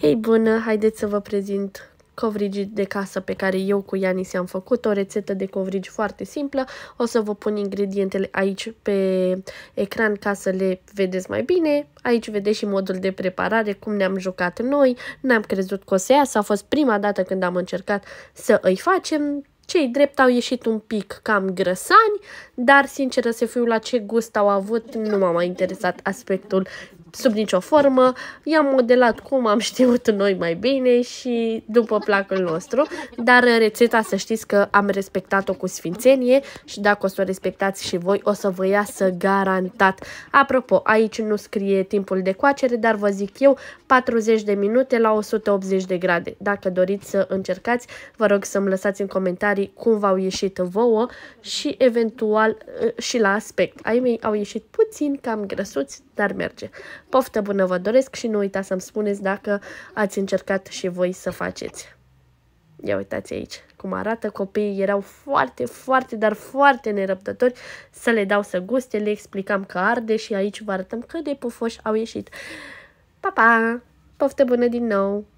Hei bună, haideți să vă prezint covrigi de casă pe care eu cu Ianis am făcut, o rețetă de covrigi foarte simplă. O să vă pun ingredientele aici pe ecran ca să le vedeți mai bine. Aici vedeți și modul de preparare, cum ne-am jucat noi, n-am crezut că o să iasă, a fost prima dată când am încercat să îi facem. Cei drept au ieșit un pic cam grăsani, dar sinceră să fiu la ce gust au avut, nu m-a mai interesat aspectul sub nicio formă, i-am modelat cum am știut noi mai bine și după placul nostru, dar rețeta să știți că am respectat-o cu sfințenie și dacă o să o respectați și voi, o să vă iasă garantat. Apropo, aici nu scrie timpul de coacere, dar vă zic eu 40 de minute la 180 de grade. Dacă doriți să încercați, vă rog să-mi lăsați în comentarii cum v-au ieșit vouă și eventual eh, și la aspect. Ai mei au ieșit puțin cam grăsuți, dar merge. Poftă bună vă doresc și nu uitați să-mi spuneți dacă ați încercat și voi să faceți. Ia uitați aici cum arată copiii, erau foarte, foarte, dar foarte nerăbdători să le dau să guste, le explicam că arde și aici vă arătăm cât de pufoși au ieșit. Pa, pa! Poftă bună din nou!